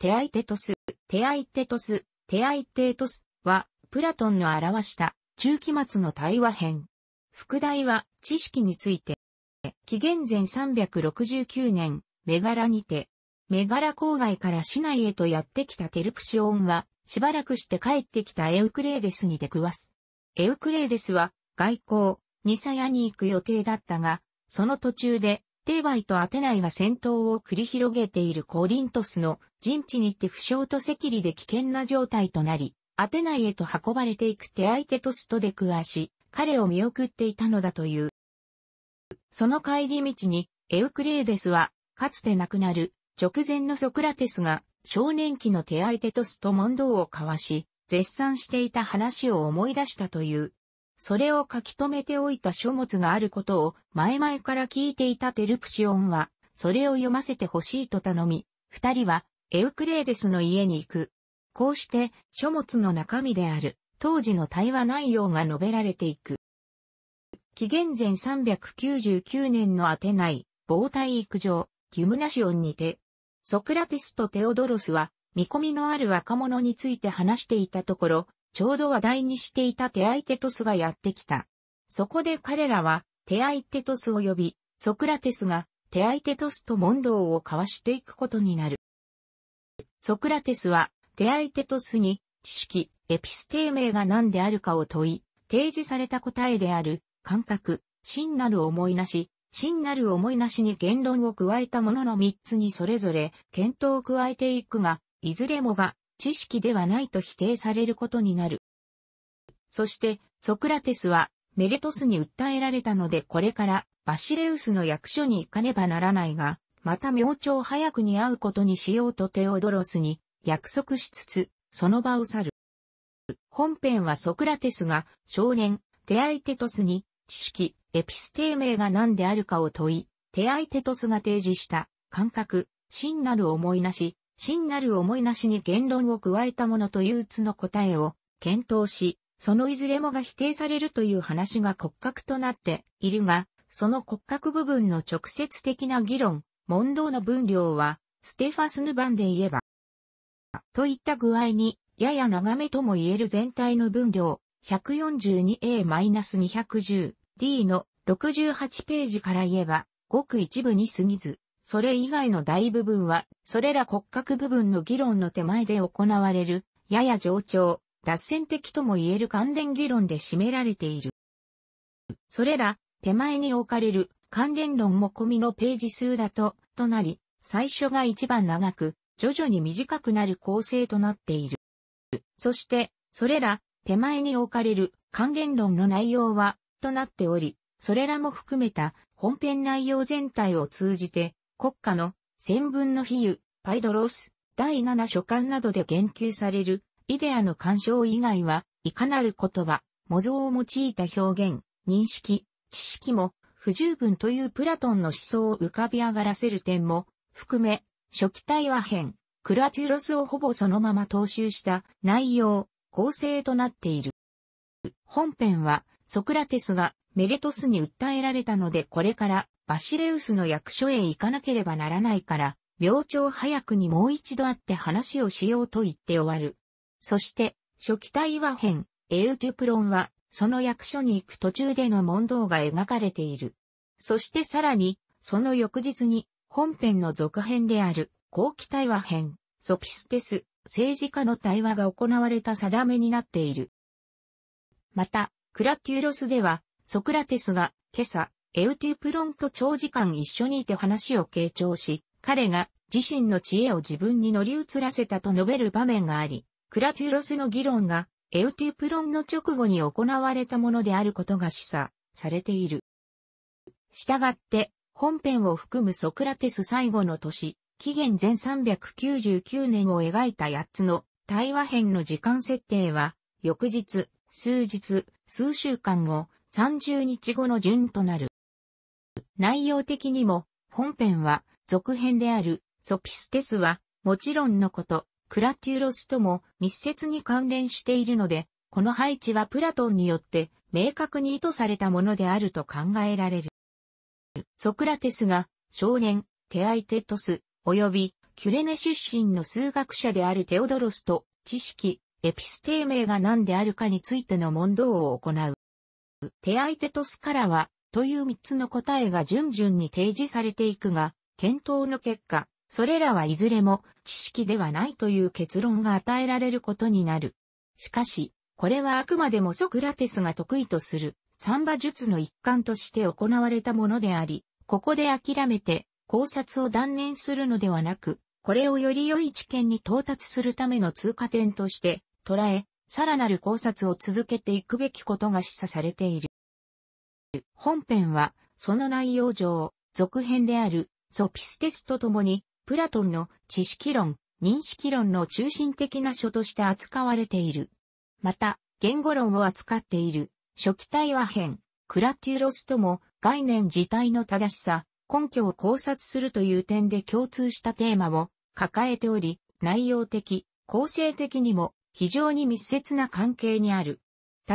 テアイテトス、テアイテトス、テアイテトスは、プラトンの表した中期末の対話編。副題は知識について。紀元前369年、メガラにて、メガラ郊外から市内へとやってきたテルプシオンは、しばらくして帰ってきたエウクレーデスに出くわす。エウクレーデスは、外交、ニサヤに行く予定だったが、その途中でテーバイとアテナイが戦闘を繰り広げているコリントスの陣地にて負傷と赤痢で危険な状態となり、アテナイへと運ばれていく手相手とストで食わし、彼を見送っていたのだという。その帰り道に、エウクレーデスは、かつて亡くなる、直前のソクラテスが、少年期の手相手とスと問答を交わし、絶賛していた話を思い出したという。それを書き留めておいた書物があることを前々から聞いていたテルプシオンは、それを読ませてほしいと頼み、二人はエウクレーデスの家に行く。こうして書物の中身である当時の対話内容が述べられていく。紀元前399年のアテナイ、防体育場、ギムナシオンにて、ソクラテスとテオドロスは見込みのある若者について話していたところ、ちょうど話題にしていたテアイテトスがやってきた。そこで彼らは、テアイテトスを呼び、ソクラテスが、テアイテトスと問答を交わしていくことになる。ソクラテスは、テアイテトスに、知識、エピステーメが何であるかを問い、提示された答えである、感覚、真なる思いなし、真なる思いなしに言論を加えたものの3つにそれぞれ検討を加えていくが、いずれもが知識ではないと否定されることになる。そして、ソクラテスは、メレトスに訴えられたのでこれからバシレウスの役所に行かねばならないが、また明朝早くに会うことにしようとテオドロスに約束しつつ、その場を去る。本編はソクラテスが少年、テアイテトスに知識、エピステーメが何であるかを問い、テアイテトスが提示した感覚、真なる思いなし、真なる思いなしに言論を加えたものというつの答えを検討し、そのいずれもが否定されるという話が骨格となっているが、その骨格部分の直接的な議論、問答の分量は、ステファスヌ版で言えば、といった具合に、やや長めとも言える全体の分量、142A-210D の68ページから言えば、ごく一部に過ぎず、それ以外の大部分は、それら骨格部分の議論の手前で行われる、やや上長、脱線的とも言える関連議論で占められている。それら、手前に置かれる関連論も込みのページ数だと、となり、最初が一番長く、徐々に短くなる構成となっている。そして、それら、手前に置かれる関連論の内容は、となっており、それらも含めた本編内容全体を通じて、国家の戦分の比喩、パイドロス、第7書簡などで言及される、イデアの干渉以外は、いかなる言葉、模造を用いた表現、認識、知識も不十分というプラトンの思想を浮かび上がらせる点も含め、初期対話編、クラテュロスをほぼそのまま踏襲した内容、構成となっている。本編はソクラテスがメレトスに訴えられたのでこれからバシレウスの役所へ行かなければならないから、明朝早くにもう一度会って話をしようと言って終わる。そして、初期対話編、エウトュプロンは、その役所に行く途中での問答が描かれている。そしてさらに、その翌日に、本編の続編である、後期対話編、ソピステス、政治家の対話が行われた定めになっている。また、クラテューロスでは、ソクラテスが、今朝、エウティプロンと長時間一緒にいて話を傾聴し、彼が自身の知恵を自分に乗り移らせたと述べる場面があり、クラテュロスの議論がエウティプロンの直後に行われたものであることが示唆されている。したがって、本編を含むソクラテス最後の年、紀元前399年を描いた8つの対話編の時間設定は、翌日、数日、数週間後、30日後の順となる。内容的にも、本編は、続編である、ソピステスは、もちろんのこと、クラテュロスとも密接に関連しているので、この配置はプラトンによって明確に意図されたものであると考えられる。ソクラテスが少年、テアイテトス、及びキュレネ出身の数学者であるテオドロスと知識、エピステーメが何であるかについての問答を行う。テアイテトスからはという3つの答えが順々に提示されていくが、検討の結果、それらはいずれも知識ではないという結論が与えられることになる。しかし、これはあくまでもソクラテスが得意とする三馬術の一環として行われたものであり、ここで諦めて考察を断念するのではなく、これをより良い知見に到達するための通過点として捉え、さらなる考察を続けていくべきことが示唆されている。本編は、その内容上、続編である、ソピステスとともに、プラトンの知識論、認識論の中心的な書として扱われている。また、言語論を扱っている、初期対話編、クラテュロスとも概念自体の正しさ、根拠を考察するという点で共通したテーマを抱えており、内容的、構成的にも非常に密接な関係にある。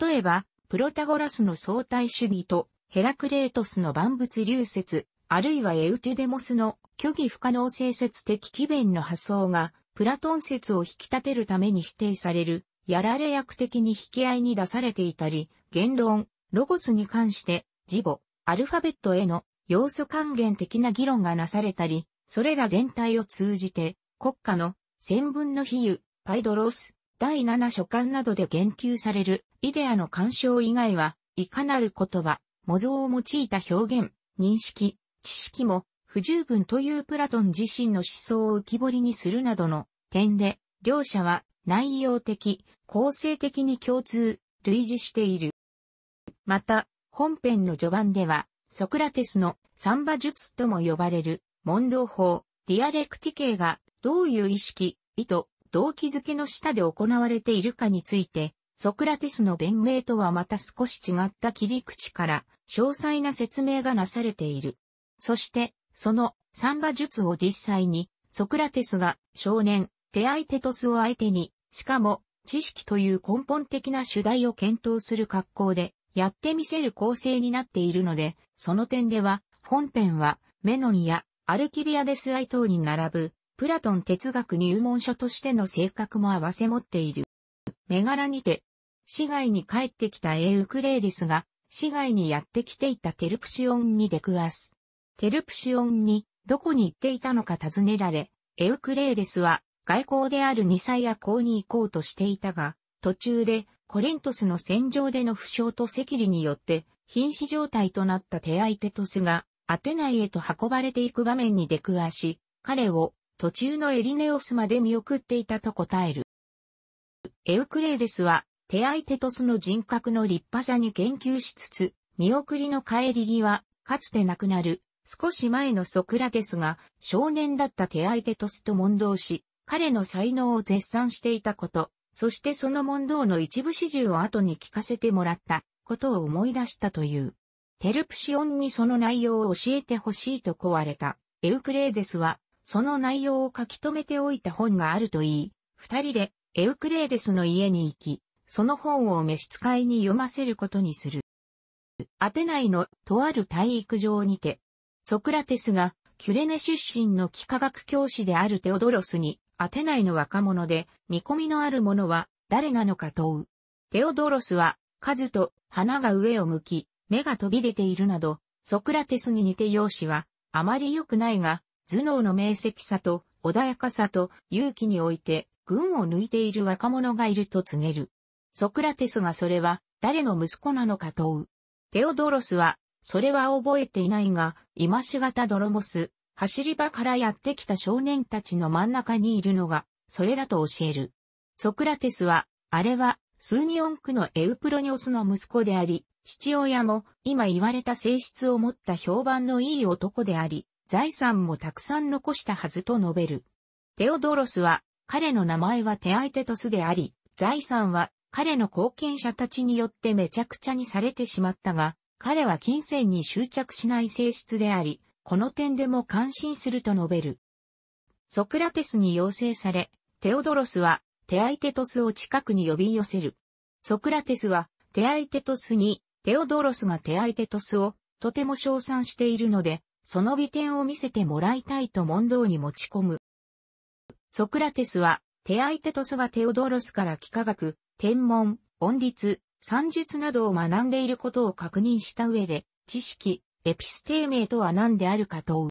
例えば、プロタゴラスの相対主義と、ヘラクレートスの万物流説、あるいはエウテデモスの虚偽不可能性説的起弁の発想が、プラトン説を引き立てるために否定される、やられ役的に引き合いに出されていたり、言論、ロゴスに関して、ジ母、アルファベットへの要素還元的な議論がなされたり、それら全体を通じて、国家の、千分の比喩、パイドロス、第7書簡などで言及される、イデアの干渉以外は、いかなる言葉、模造を用いた表現、認識、知識も不十分というプラトン自身の思想を浮き彫りにするなどの点で、両者は内容的、構成的に共通、類似している。また、本編の序盤では、ソクラテスのサンバ術とも呼ばれる問答法、ディアレクティケがどういう意識、意図、動機づけの下で行われているかについて、ソクラテスの弁明とはまた少し違った切り口から、詳細な説明がなされている。そして、その、サンバ術を実際に、ソクラテスが少年、テアイテトスを相手に、しかも、知識という根本的な主題を検討する格好で、やってみせる構成になっているので、その点では、本編は、メノニやアルキビアデス相等に並ぶ、プラトン哲学入門書としての性格も併せ持っている。メガラにて、市外に帰ってきたエウクレイデスが、市外にやってきていたテルプシオンに出くわす。テルプシオンに、どこに行っていたのか尋ねられ、エウクレイデスは、外交である二歳夜行に行こうとしていたが、途中で、コリントスの戦場での負傷と赤痢によって、瀕死状態となった手相テトスが、アテナイへと運ばれていく場面に出くわし、彼を途中のエリネオスまで見送っていたと答える。エウクレイデスは、テアイテトスの人格の立派さに研究しつつ、見送りの帰り際、かつて亡くなる、少し前のソクラテスが少年だったテアイテトスと問答し、彼の才能を絶賛していたこと、そしてその問答の一部始終を後に聞かせてもらったことを思い出したという。テルプシオンにその内容を教えてほしいと問われた。エウクレイデスはその内容を書き留めておいた本があると言い、二人でエウクレイデスの家に行き、その本を召使いに読ませることにする。アテナイのとある体育場にて、ソクラテスがキュレネ出身の幾何学教師であるテオドロスに、アテナイの若者で見込みのある者は誰なのか問う。テオドロスは、数と花が上を向き、目が飛び出ているなど、ソクラテスに似て容姿はあまり良くないが、頭脳の明晰さと穏やかさと勇気において群を抜いている若者がいると告げる。ソクラテスがそれは誰の息子なのか問う。テオドロスは、それは覚えていないが、今しがたドロモス、走り場からやってきた少年たちの真ん中にいるのが、それだと教える。ソクラテスは、あれは、スーニオン区のエウプロニオスの息子であり、父親も今言われた性質を持った評判のいい男であり、財産もたくさん残したはずと述べる。テオドロスは、彼の名前はテアイテトスであり、財産は彼の貢献者たちによってめちゃくちゃにされてしまったが、彼は金銭に執着しない性質であり、この点でも感心すると述べる。ソクラテスに要請され、テオドロスはテアイテトスを近くに呼び寄せる。ソクラテスはテアイテトスにテオドロスがテアイテトスをとても称賛しているので、その美点を見せてもらいたいと問答に持ち込む。ソクラテスは、テアイテトスがテオドロスから幾何学、天文、音律、算術などを学んでいることを確認した上で、知識、エピステーメとは何であるか問う。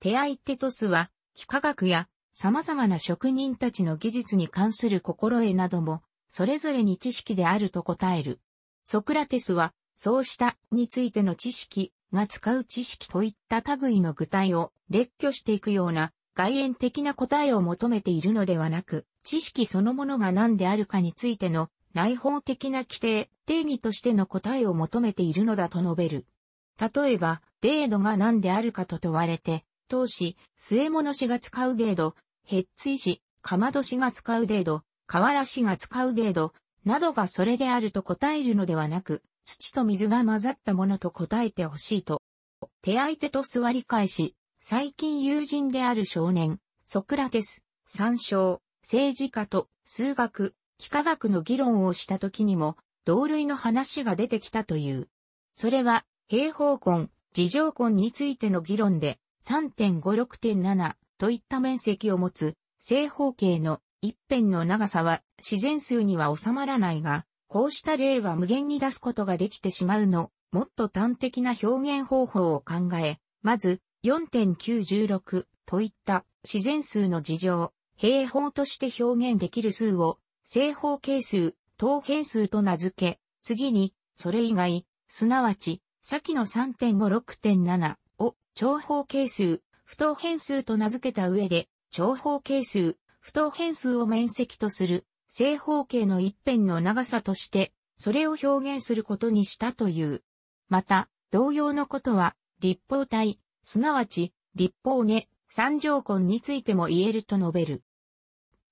テアイテトスは、幾何学や様々な職人たちの技術に関する心得なども、それぞれに知識であると答える。ソクラテスは、そうしたについての知識、が使う知識といった類の具体を列挙していくような外縁的な答えを求めているのではなく、知識そのものが何であるかについての内包的な規定、定義としての答えを求めているのだと述べる。例えば、デードが何であるかと問われて、当時、末物氏が使うデード、ヘッツイ氏、かまど氏が使うデード、河原氏が使うデード、などがそれであると答えるのではなく、土と水が混ざったものと答えてほしいと。手相手と座り返し、最近友人である少年、ソクラテス、参照、政治家と数学、幾何学の議論をした時にも、同類の話が出てきたという。それは、平方根、二乗根についての議論で、3.56.7といった面積を持つ正方形の一辺の長さは自然数には収まらないが、こうした例は無限に出すことができてしまうの、もっと端的な表現方法を考え、まず、4.916といった自然数の事情、平方として表現できる数を、正方形数、等変数と名付け、次に、それ以外、すなわち、先の3.56.7を長方形数、不等変数と名付けた上で、長方形数、不等変数を面積とする正方形の一辺の長さとして、それを表現することにしたという。また、同様のことは、立方体、すなわち、立方根、三条根についても言えると述べる。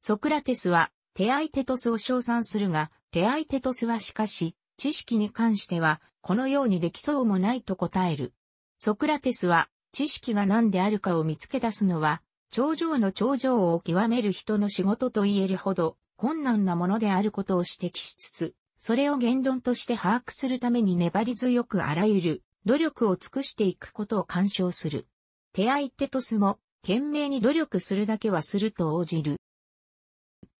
ソクラテスは、テアイテトスを称賛するが、テアイテトスはしかし、知識に関しては、このようにできそうもないと答える。ソクラテスは、知識が何であるかを見つけ出すのは、頂上の頂上を極める人の仕事と言えるほど、困難なものであることを指摘しつつ、それを言論として把握するために粘り強くあらゆる努力を尽くしていくことを干渉する。手相テトスも、懸命に努力するだけはすると応じる。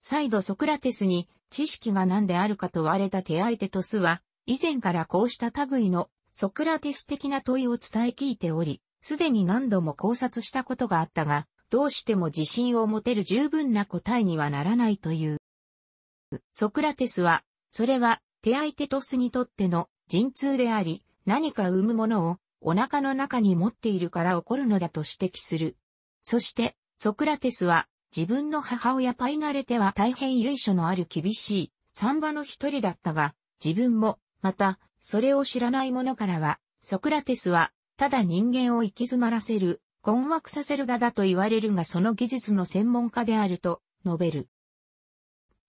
再度ソクラテスに知識が何であるかと問われた手相テトスは、以前からこうした類のソクラテス的な問いを伝え聞いており、すでに何度も考察したことがあったが、どうしても自信を持てる十分な答えにはならないという。ソクラテスは、それは、テアイテトスにとっての陣痛であり、何か生むものをお腹の中に持っているから起こるのだと指摘する。そして、ソクラテスは、自分の母親パイナレテは大変由緒のある厳しい、産婆の一人だったが、自分も、また、それを知らない者からは、ソクラテスは、ただ人間を行き詰まらせる、困惑させるだだと言われるがその技術の専門家であると、述べる。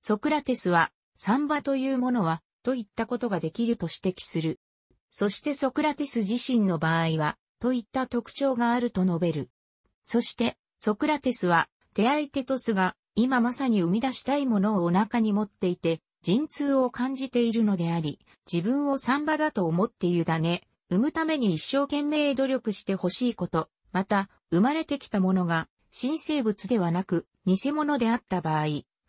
ソクラテスは、サンバというものは、といったことができると指摘する。そしてソクラテス自身の場合は、といった特徴があると述べる。そして、ソクラテスは、テアイテトスが、今まさに生み出したいものをお腹に持っていて、陣痛を感じているのであり、自分をサンバだと思って委ね、産むために一生懸命努力してほしいこと、また、生まれてきたものが、新生物ではなく、偽物であった場合、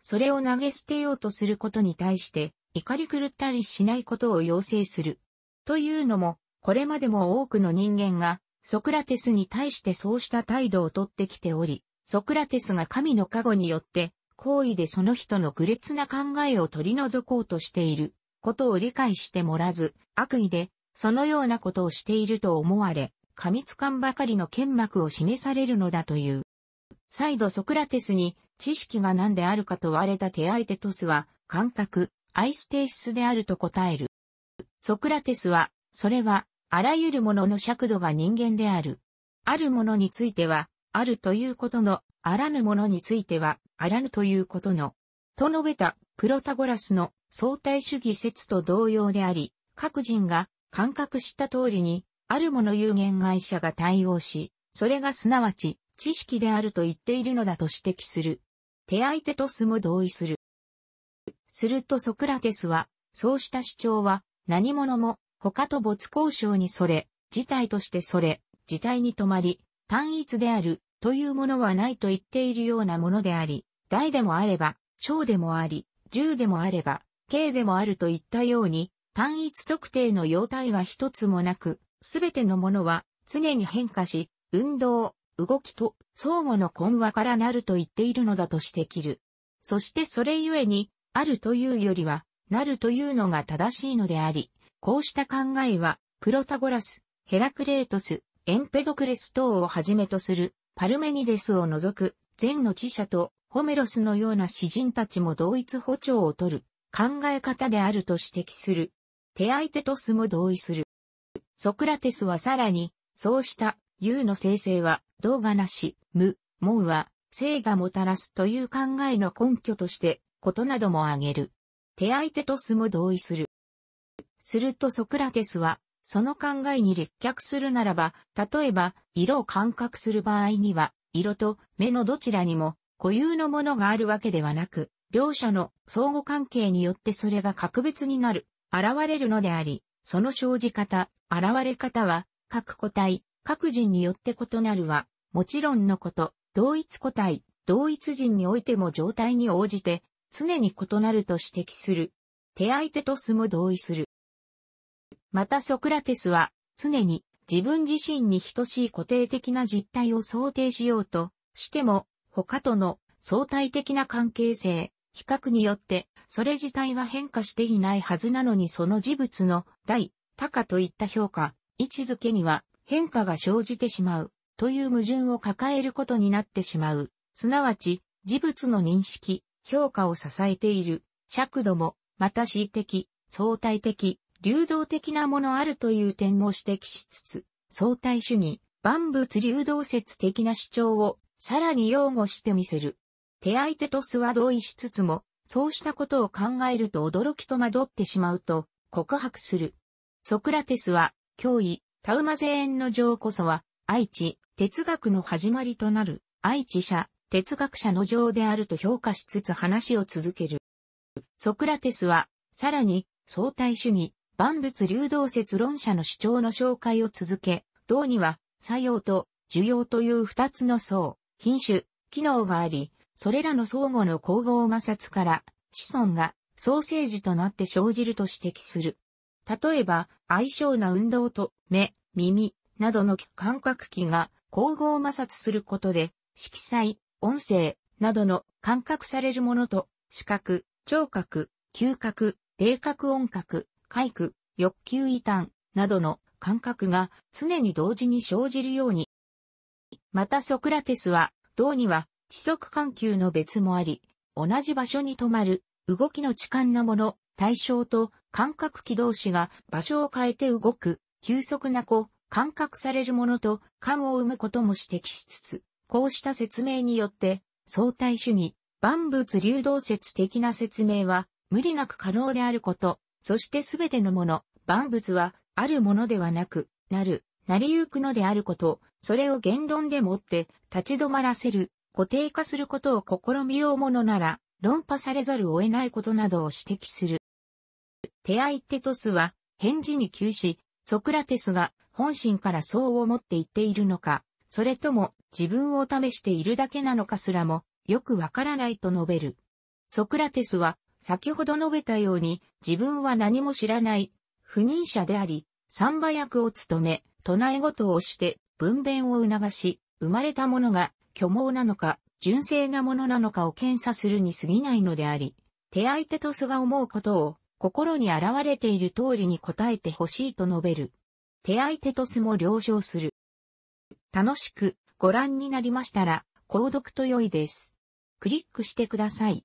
それを投げ捨てようとすることに対して、怒り狂ったりしないことを要請する。というのも、これまでも多くの人間が、ソクラテスに対してそうした態度をとってきており、ソクラテスが神の加護によって、行為でその人の愚劣な考えを取り除こうとしていることを理解してもらず、悪意でそのようなことをしていると思われ、過密感ばかりの剣幕を示されるのだという。再度ソクラテスに知識が何であるかと問われたテアイテトスは感覚、アイステイシスであると答える。ソクラテスは、それは、あらゆるものの尺度が人間である。あるものについては、あるということの、あらぬものについては、あらぬということの、と述べた、プロタゴラスの相対主義説と同様であり、各人が感覚した通りに、あるもの有限会社が対応し、それがすなわち、知識であると言っているのだと指摘する。手相手とすも同意する。するとソクラテスは、そうした主張は、何者も、他と没交渉にそれ、事態としてそれ、事態に止まり、単一である、というものはないと言っているようなものであり、大でもあれば、小でもあり、十でもあれば、軽でもあるといったように、単一特定の様態が一つもなく、すべてのものは常に変化し、運動、動きと相互の混和からなると言っているのだと指摘る。そしてそれゆえに、あるというよりは、なるというのが正しいのであり、こうした考えは、プロタゴラス、ヘラクレートス、エンペドクレス等をはじめとする、パルメニデスを除く、禅の知者と、ホメロスのような詩人たちも同一歩調を取る、考え方であると指摘する。手相手トスも同意する。ソクラテスはさらに、そうした、優の生成は、動画なし、無、門は、性がもたらすという考えの根拠として、ことなども挙げる。手相手とすも同意する。するとソクラテスは、その考えに立脚するならば、例えば、色を感覚する場合には、色と目のどちらにも固有のものがあるわけではなく、両者の相互関係によってそれが格別になる、現れるのであり、その生じ方、現れ方は、各個体、各人によって異なるは、もちろんのこと、同一個体、同一人においても状態に応じて、常に異なると指摘する。手相手と住も同意する。またソクラテスは、常に自分自身に等しい固定的な実態を想定しようとしても、他との相対的な関係性、比較によって、それ自体は変化していないはずなのにその事物の、大、高といった評価、位置づけには、変化が生じてしまうという矛盾を抱えることになってしまう、すなわち、事物の認識、評価を支えている、尺度も、また恣意的、相対的、流動的なものあるという点も指摘しつつ、相対主義、万物流動説的な主張をさらに擁護してみせる。手相手とすは同意しつつも、そうしたことを考えると驚きと惑ってしまうと告白する。ソクラテスは、脅威、タウマゼーンの城こそは、愛知、哲学の始まりとなる、愛知者、哲学者の城であると評価しつつ話を続ける。ソクラテスは、さらに、相対主義、万物流動説論者の主張の紹介を続け、道には、作用と需要という二つの層、品種、機能があり、それらの相互の交合摩擦から、子孫がソーセージとなって生じると指摘する。例えば、相性な運動と目、耳、などの感覚器が光合摩擦することで、色彩、音声、などの感覚されるものと、視覚、聴覚、嗅覚、霊覚音覚、快覚、欲求異端、などの感覚が常に同時に生じるように。またソクラテスは、銅には知足環球の別もあり、同じ場所に止まる動きの痴漢なもの、対象と感覚器同士が場所を変えて動く急速な子、感覚されるものと、感を生むことも指摘しつつ、こうした説明によって、相対主義、万物流動説的な説明は、無理なく可能であること、そしてすべてのもの、万物は、あるものではなく、なる、なりゆくのであること、それを言論でもって、立ち止まらせる、固定化することを試みようものなら、論破されざるを得ないことなどを指摘する。手相てトスは、返事に窮し、ソクラテスが本心からそう思って言っているのか、それとも自分を試しているだけなのかすらもよくわからないと述べる。ソクラテスは先ほど述べたように自分は何も知らない不妊者であり、三馬役を務め、唱え事をして分娩を促し、生まれたものが虚妄なのか、純正なものなのかを検査するに過ぎないのであり、手相手とすが思うことを心に現れている通りに答えてほしいと述べる。手相テトスも了承する。楽しくご覧になりましたら、購読と良いです。クリックしてください。